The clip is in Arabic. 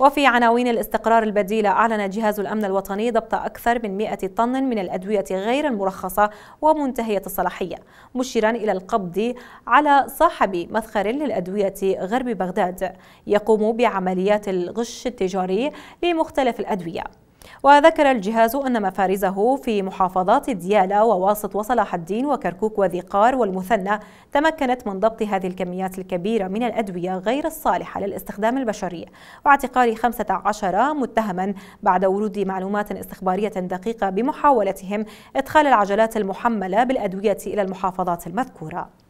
وفي عناوين الاستقرار البديلة أعلن جهاز الأمن الوطني ضبط أكثر من 100 طن من الأدوية غير المرخصة ومنتهية الصلاحية مشيرا إلى القبض على صاحب مذخر للأدوية غرب بغداد يقوم بعمليات الغش التجاري لمختلف الأدوية وذكر الجهاز أن مفارزه في محافظات ديالى وواسط وصلاح الدين وكركوك وذي قار والمثنى تمكنت من ضبط هذه الكميات الكبيرة من الأدوية غير الصالحة للاستخدام البشري واعتقال 15 متهما بعد ورود معلومات استخبارية دقيقة بمحاولتهم إدخال العجلات المحملة بالأدوية إلى المحافظات المذكورة